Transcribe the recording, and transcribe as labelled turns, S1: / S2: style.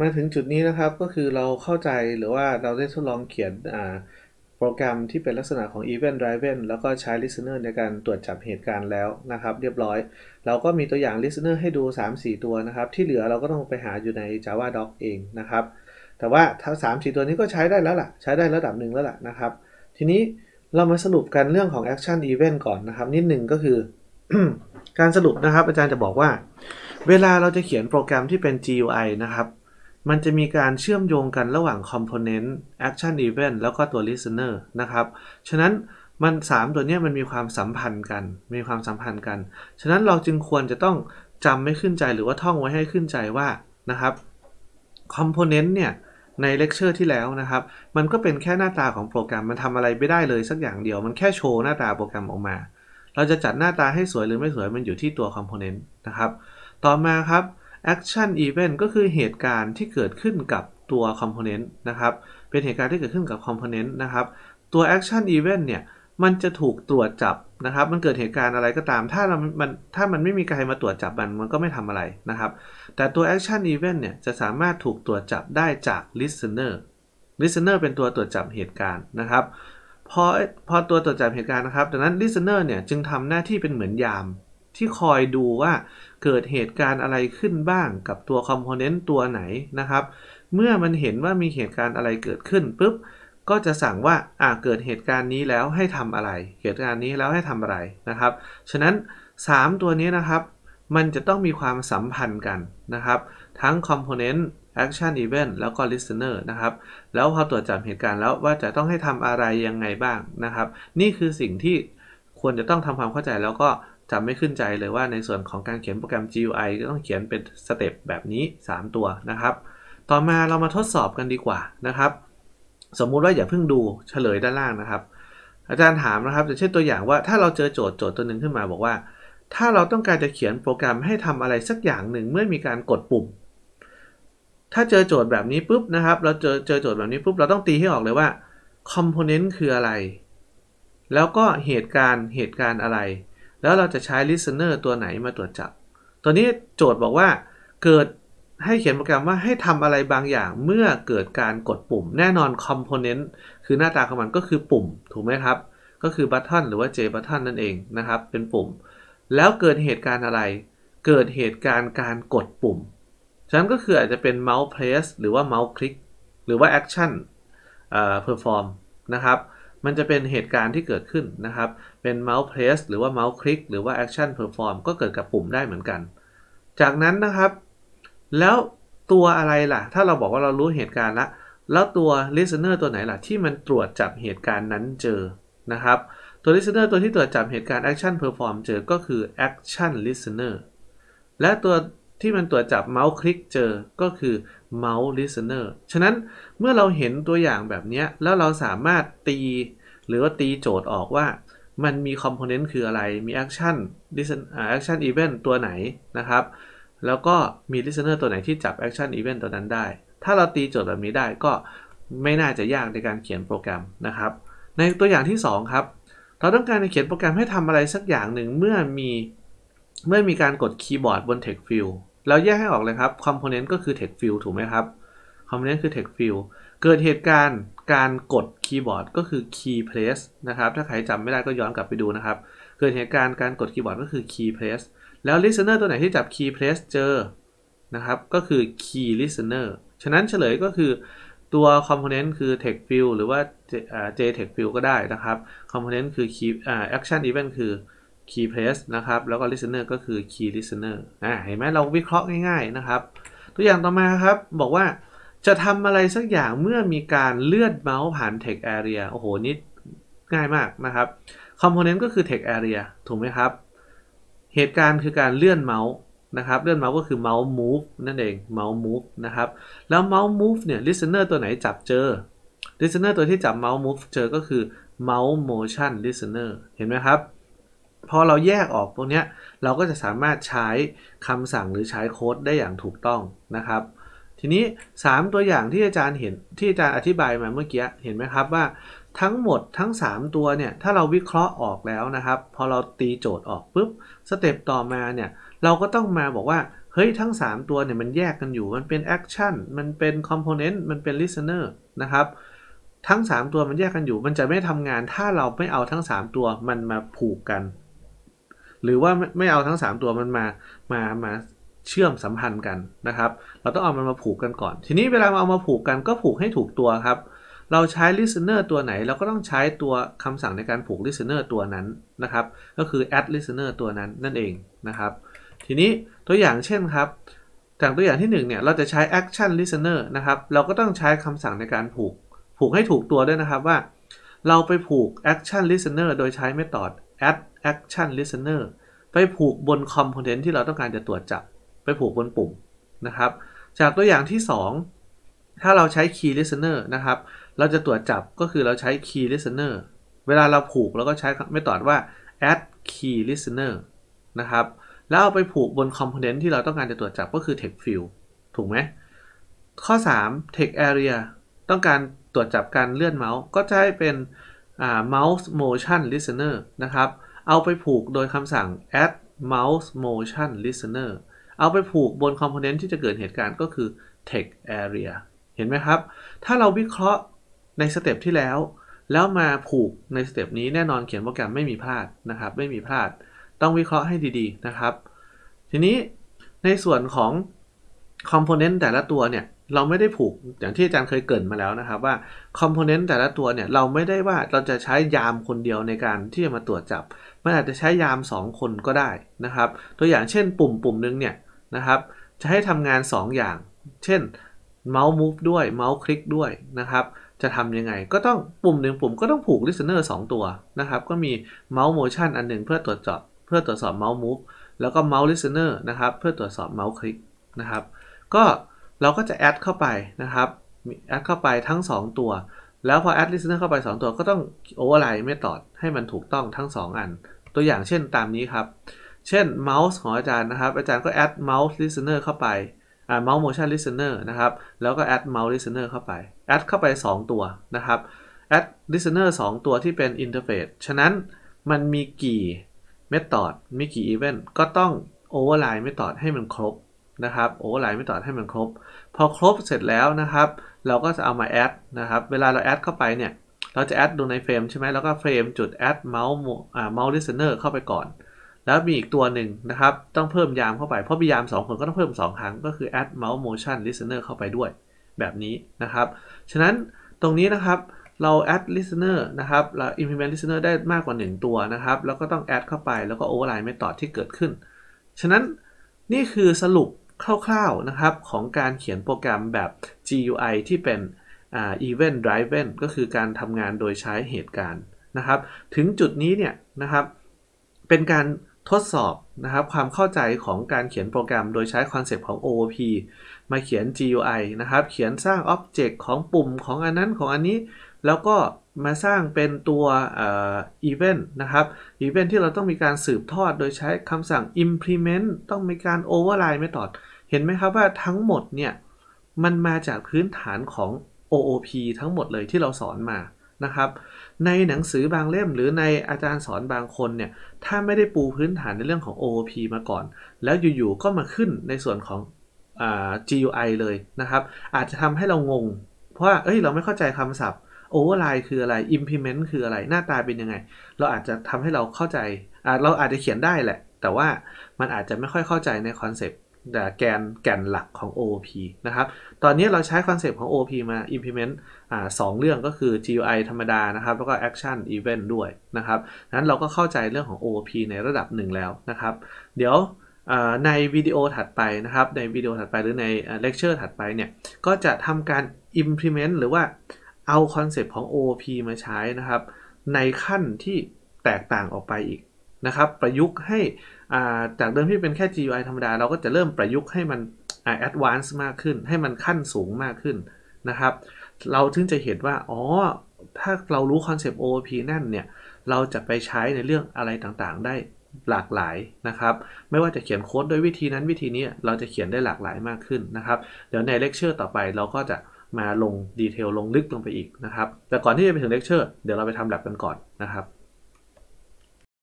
S1: มาถึงจุดนี้นะครับก็คือเราเข้าใจหรือว่าเราได้ทดลองเขียนโปรแกรมที่เป็นลักษณะของ Event Driven แล้วก็ใช้ Listener ในการตรวจจับเหตุการณ์แล้วนะครับ เรียบร้อย เราก็มีตัวอย่าง Listener ให้ดู 3-4 ตัวนะครับ ที่เหลือเราก็ต้องไปหาอยู่ใน JavaDoc เองนะครับ แต่ว่าถ้า3-4 ตัวนี้ก็ใช้ได้แล้วล่ะ ใช้ได้ระดับหนึ่งแล้วล่ะนะครับ ทีนี้เรามาสรุปกันเรื่องของ Action Event ก่อนนะครับ นิดหนึ่งก็คือ การสรุปนะครับ อาจารย์จะบอกว่า เวลาเราจะเขียนโปรแกรมที่เป็น GUI นะครับมันจะมีการเชื่อมโยงกันระหว่างคอมโพเนนต์แอคชั่นอีเวนต์แล้วก็ตัวลิสเนอร์นะครับ ฉะนั้นมัน3 ตัวนี้มันมีความสัมพันธ์กัน มีความสัมพันธ์กัน ฉะนั้นเราจึงควรจะต้องจำไม่ขึ้นใจหรือว่าท่องไว้ให้ขึ้นใจว่านะครับคอมโพเนนต์เนี่ยในเลคเชอร์ที่แล้วนะครับ มันก็เป็นแค่หน้าตาของโปรแกรมมันทำอะไรไม่ได้เลยสักอย่างเดียว มันแค่โชว์หน้าตาโปรแกรมออกมา เราจะจัดหน้าตาให้สวยหรือไม่สวยมันอยู่ที่ตัวคอมโพเนนต์นะครับ ต่อมาครับ action event ก็คือเหตุการณ์ที่เกิดขึ้นกับตัว component นะครับเป็นเหตุการณ์ที่เกิดขึ้นกับ component นะครับ ตัว action event เนี่ยมันจะถูกตรวจจับนะครับมันเกิดเหตุการณ์อะไรก็ตามถ้าามันถ้ามันไม่มีใครมาตรวจจับมันมันก็ไม่ทำอะไรนะครับ แต่ตัว action event เนี่ยจะสามารถถูกตรวจจับได้จาก listener listener เป็นตัวตรวจจับเหตุการณ์นะครับพอพอตัวตรวจจับเหตุการณ์นะครับดังนั้น listener เนี่ยจึงทำหน้าที่เป็นเหมือนยามที่คอยดูว่าเกิดเหตุการณ์อะไรขึ้นบ้างกับตัวคอมโพเนนต์ตัวไหนนะครับ เมื่อมันเห็นว่ามีเหตุการณ์อะไรเกิดขึ้นปุ๊บก็จะสั่งว่าอ่า เกิดเหตุการณ์นี้แล้วให้ทำอะไร เหตุการณ์นี้แล้วให้ทำอะไรนะครับ ฉะนั้น 3 ตัวนี้นะครับ มันจะต้องมีความสัมพันธ์กันนะครับ ทั้งคพเนนต์แอค action event แล้วก็ listener นะครับ แล้วพอตรวจจับเหตุการณ์แล้วว่าจะต้องให้ทำอะไรยังไงบ้างนะครับ นี่คือสิ่งที่ควรจะต้องทำความเข้าใจแล้วก็จำไม่ขึ้นใจเลยว่าในส่วนของการเขียนโปรแกรม GUI ก็ต้องเขียนเป็นสเต็ปแบบนี้ 3 ตัวนะครับ ต่อมาเรามาทดสอบกันดีกว่านะครับ สมมุติว่าอย่าเพิ่งดูเฉลยด้านล่างนะครับ อาจารย์ถามนะครับจะเช่นตัวอย่างว่า ถ้าเราเจอโจทย์โจทย์ตัวหนึ่งขึ้นมาบอกว่า ถ้าเราต้องการจะเขียนโปรแกรมให้ทำอะไรสักอย่างหนึ่ง เมื่อมีการกดปุ่ม ถ้าเจอโจทย์แบบนี้ปุ๊บนะครับ เราเจอเจอโจทย์แบบนี้ปุ๊บเราต้องตีให้ออกเลยว่าคอมโพเนนต์คืออะไร แล้วก็เหตุการณ์เหตุการณ์อะไรแล้วเราจะใช้ listener ตัวไหนมาตรวจจับ ตัวนี้โจทย์บอกว่า เกิดให้เขียนโปรแกรมว่าให้ทำอะไรบางอย่างเมื่อเกิดการกดปุ่ม แน่นอน component คือหน้าตาของมันก็คือปุ่มถูกไหมครับ ก็คือ button หรือว่า j button นั่นเองนะครับ เป็นปุ่ม แล้วเกิดเหตุการณ์อะไร เกิดเหตุการณ์การกดปุ่ม ฉะนั้นก็คืออาจจะเป็น mouse press หรือว่า mouse click หรือว่า action perform นะครับมันจะเป็นเหตุการณ์ที่เกิดขึ้นนะครับเป็นเมาส์เพลสหรือว่าเมาส์คลิกหรือว่าแอคชั่นเพอร์ฟอร์มก็เกิดกับปุ่มได้เหมือนกัน จากนั้นนะครับ แล้วตัวอะไรล่ะ ถ้าเราบอกว่าเรารู้เหตุการณ์ละแล้วตัว listener ตัวไหนล่ะที่มันตรวจจับเหตุการณ์นั้นเจอนะครับ ตัว listener ตัวที่ตรวจจับเหตุการณ์ action perform เจอก็คือ action listener และตัวที่มันตรวจจับเมาส์คลิกเจอ ก็คือเมาส์ลิสเนอร์ ฉะนั้นเมื่อเราเห็นตัวอย่างแบบนี้ แล้วเราสามารถตีหรือว่าตีโจทย์ออกว่า มันมีคอมโพเนนต์คืออะไร มีแอคชั่นดิสแอคชั่นอีเวนต์ตัวไหนนะครับ แล้วก็มีลิสเนอร์ตัวไหนที่จับแอคชั่นอีเวนต์ตัวนั้นได้ ถ้าเราตีโจทย์แบบนี้ได้ก็ไม่น่าจะยากในการเขียนโปรแกรมนะครับ ในตัวอย่างที่ 2 ครับ เราต้องการเขียนโปรแกรมให้ทำอะไรสักอย่างหนึ่งเมื่อมีเมื่อมีการกดคีย์บอร์ดบน Text Field เราแยกให้ออกเลยครับคอมโพเนนต์ก็คือ text field ถูกไหมครับคอมโพเนนต์คือ text field เกิดเหตุการณ์การกดคีย์บอร์ดก็คือ key press นะครับ ถ้าใครจำไม่ได้ก็ย้อนกลับไปดูนะครับ เกิดเหตุการณ์การกดคีย์บอร์ดก็คือ key press แล้ว listener ตัวไหนที่จับ key press เจอนะครับ ก็คือ key listener ฉะนั้นเฉลยก็คือตัวคอมโพเนนต์คือ text field หรือว่า j text field ก็ได้นะครับ คอมโพเนนต์คือ key action event คือ key p เพ s s นะครับ แล้วก็ listener ก็คือ key listener อ่าเห็นไหม เราวิเคราะห์ง่าย ๆ นะครับ ตัวอย่างต่อมาครับ บอกว่าจะทำอะไรสักอย่างเมื่อมีการเลื่อนเมาส์ผ่าน text area โอ้โห นี่ง่ายมากนะครับ component ก็คือ text area ถูกไหมครับ เหตุการณ์คือการเลื่อนเมาส์ นะครับ เลื่อนเมาส์ก็คือเมาส์ move นั่นเองเมาส์ move นะครับ แล้วเมาส์ move เนี่ย listener ตัวไหนจับเจอ listener ตัวที่จับเมาส์ move เจอ ก็คือ mouse motion listener เห็นไหมครับพอเราแยกออกพวกนี้เราก็จะสามารถใช้คำสั่งหรือใช้โค้ด ได้อย่างถูกต้องนะครับ ทีนี้ 3 ตัวอย่างที่อาจารย์เห็นที่อาจารย์อธิบายมาเมื่อกี้เห็นไหมครับว่าทั้งหมดทั้ง3 ตัวเนี่ยถ้าเราวิเคราะห์ออกแล้วนะครับ พอเราตีโจทย์ออกปุ๊บสเต็ปต่อมาเนี่ยเราก็ต้องมาบอกว่าเฮ้ยทั้ง3ตัวเนี่ยมันแยกกันอยู่มันเป็นแอคชั่นมันเป็นคอมโพเนนต์มันเป็นลิสเนอร์นะครับทั้ง 3 ตัวมันแยกกันอยู่มันจะไม่ทำงานถ้าเราไม่เอาทั้ง 3 ตัวมันมาผูกกันหรือว่าไม่เอาทั้ง 3 ตัวมันมา มา มาเชื่อมสัมพันธ์กันนะครับ เราต้องเอามันมาผูกกันก่อน ทีนี้เวลาเอามาผูกกันก็ผูกให้ถูกตัวครับ เราใช้ listener ตัวไหนเราก็ต้องใช้ตัวคำสั่งในการผูก listener ตัวนั้นนะครับ ก็คือ add listener ตัวนั้นนั่นเองนะครับ ทีนี้ตัวอย่างเช่นครับ จากตัวอย่างที่1เนี่ยเราจะใช้ action listener นะครับ เราก็ต้องใช้คำสั่งในการผูก ผูกให้ถูกตัวด้วยนะครับว่า เราไปผูก action listener โดยใช้ method add action listener ไปผูกบนคอมโพเนนต์ที่เราต้องการจะตรวจจับ ไปผูกบนปุ่มนะครับ จากตัวอย่างที่ 2 ถ้าเราใช้ key listener นะครับ เราจะตรวจจับก็คือเราใช้ key listener เวลาเราผูกเราก็ใช้ไม่ตอดว่า add key listener นะครับแล้วเอาไปผูกบนคอมโพเนนต์ที่เราต้องการจะตรวจจับก็คือ text field ถูกไหมข้อ 3 text area ต้องการตรวจจับการเลื่อนเมาส์ก็จะให้เป็น mouse motion listener นะครับเอาไปผูกโดยคำสั่ง add mouse motion listener เอาไปผูกบนคอมโพเนนต์ที่จะเกิดเหตุการณ์ก็คือ text area เห็นไหมครับ ถ้าเราวิเคราะห์ในสเต็ปที่แล้ว แล้วมาผูกในสเต็ปนี้แน่นอนเขียนโปรแกรมไม่มีพลาดนะครับ ไม่มีพลาด ต้องวิเคราะห์ให้ดีๆนะครับ ทีนี้ในส่วนของคอมโพเนนต์แต่ละตัวเนี่ยเราไม่ได้ผูกอย่างที่อาจารย์เคยเกิดมาแล้วนะครับ ว่าคอมโพเนนต์แต่ละตัวเนี่ยเราไม่ได้ว่าเราจะใช้ยามคนเดียวในการที่จะมาตรวจจับมันอาจจะใช้ยาม 2 คนก็ได้นะครับ ตัวอย่างเช่นปุ่มปุ่มนึงเนี่ยนะครับจะให้ทำงาน 2 อย่าง เช่นเมาส์มูฟด้วยเมาส์คลิกด้วยนะครับ จะทำยังไงก็ต้องปุ่มหนึ่งปุ่มก็ต้องผูกลิสเซเนอร์2ตัวนะครับ ก็มีเมาส์โมชั่นอันหนึ่งเพื่อตรวจจับเพื่อตรวจสอบเมาส์มูฟแล้วก็เมาส์ l i s เนอร์นะครับ เพื่อตรวจสอบเมาส์คลิกนะครับก็เราก็จะแอดเข้าไปนะครับแอดเข้าไปทั้ง 2 ตัว แล้วพอแอด listener เข้าไป2ตัวก็ต้องโอเวอร์ไลน์ไม่ตอดให้มันถูกต้องทั้ง 2 อัน ตัวอย่างเช่นตามนี้ครับ เช่นเมาส์ของอาจารย์นะครับ อาจารย์ก็แอดเมาส์ listener เข้าไปอ่าเมาส์ motion listener นะครับ แล้วก็แอดเมาส์ listener เข้าไปแอดเข้าไป 2 ตัวนะครับแอด listener 2ตัวที่เป็น interface ฉะนั้นมันมีกี่ method มีกี่ event ก็ต้อง o v e r l ลน method ให้มันครบนะครับโอเวอร์ไลน์ไม่ต่อให้มันครบ พอครบเสร็จแล้วนะครับ เราก็จะเอามาแอดนะครับเวลาเราแอดเข้าไปเนี่ยเราจะแอดดูในเฟรมใช่ไหมแล้วก็เฟรมจุดแอดเมาส์เมาส์ลิสเนอร์เข้าไปก่อน แล้วมีอีกตัวหนึ่งนะครับ ต้องเพิ่มยามเข้าไป เพราะมียาม2คนก็ต้องเพิ่ม2ครั้ง ก็คือแอดเมาส์โมชั่นลิสเนอร์เข้าไปด้วยแบบนี้นะครับ ฉะนั้นตรงนี้นะครับเราแอด listener นะครับเรา implement listener ได้มากกว่า 1 ตัวนะครับ แล้วก็ต้องแอดเข้าไปแล้วก็ override method ที่เกิดขึ้น ฉะนั้นนี่คือสรุปคร่าวๆ นะครับของการเขียนโปรแกรมแบบ GUI ที่เป็น event driven ก็คือการทำงานโดยใช้เหตุการณ์นะครับ ถึงจุดนี้เนี่ยนะครับ เป็นการทดสอบนะครับความเข้าใจของการเขียนโปรแกรม โดยใช้คอนเซปต์ของ OOP มาเขียน GUI นะครับ เขียนสร้างอ็อบเจกต์ของปุ่มของอันนั้นของอันนี้ แล้วก็มาสร้างเป็นตัวอีเวนต์นะครับอีเวนต์ที่เราต้องมีการสืบทอดโดยใช้คำสั่ง implement ต้องมีการ override method เห็นไหมครับว่าทั้งหมดเนี่ย มันมาจากพื้นฐานของ OOP ทั้งหมดเลยที่เราสอนมานะครับ ในหนังสือบางเล่มหรือในอาจารย์สอนบางคนเนี่ย ถ้าไม่ได้ปูพื้นฐานในเรื่องของ OOP มาก่อน แล้วอยู่ ๆ ก็มาขึ้นในส่วนของ GUI เลยนะครับ อาจจะทำให้เรางง เพราะว่าเอ้ยเราไม่เข้าใจคำศัพท์ o v e r l i n e คืออะไร Implement คืออะไร หน้าตาเป็นยังไง เราอาจจะทำให้เราเข้าใจเราอาจจะเขียนได้แหละ แต่ว่ามันอาจจะไม่ค่อยเข้าใจในคอนเซปต์แกนแกนหลักของ OOP นะครับ ตอนนี้เราใช้คอนเซปต์ของ OOP มา implement อสองเรื่องก็คือ GUI ธรรมดานะครับ แล้วก็ Action Event ด้วยนะครับนั้นเราก็เข้าใจเรื่องของ OOP ในระดับหนึ่งแล้วนะครับ เดี๋ยวในวิดีโอถัดไปนะครับ ในวิดีโอถัดไปหรือในเลคเชอร์ถัดไปเนี่ย ก็จะทำการ implement หรือว่าเอาคอนเซปต์ของ OOP มาใช้นะครับ ในขั้นที่แตกต่างออกไปอีกนะครับ ประยุกต์ให้จากเดิมที่เป็นแค่ GUI ธรรมดาเราก็จะเริ่มประยุกต์ให้มันแอดวานซ์มากขึ้น ให้มันขั้นสูงมากขึ้นนะครับ เราถึงจะเห็นว่าอ๋อถ้าเรารู้คอนเซปต์ OOP นั่นเนี่ย เราจะไปใช้ในเรื่องอะไรต่างๆ ได้หลากหลายนะครับ ไม่ว่าจะเขียนโค้ดด้วยวิธีนั้นวิธีนี้เราจะเขียนได้หลากหลายมากขึ้นนะครับ เดี๋ยวในเลคเชอร์ต่อไปเราก็จะมาลงดีเทลลงลึกลงไปอีกนะครับ แต่ก่อนที่จะไปถึงเลคเชอร์เดี๋ยวเราไปทำแบบกันก่อนนะครับ